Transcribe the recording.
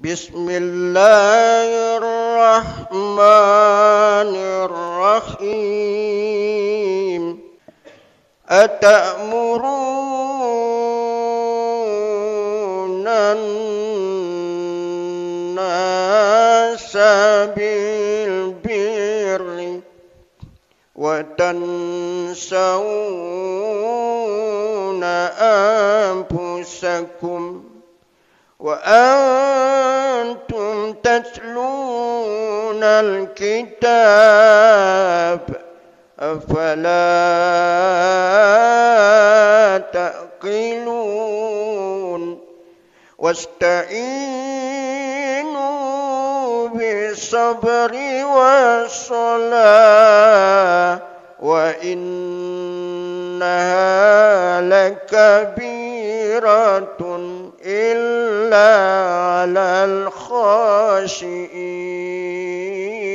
بسم الله الرحمن الرحيم أتأمرون الناس بالبر وتنسون أنفسكم وأنتم تتلون الكتاب أفلا تأقلون واستعينوا بالصبر والصلاة وإنها لكبيرة مغفرة إلا على الخاشئين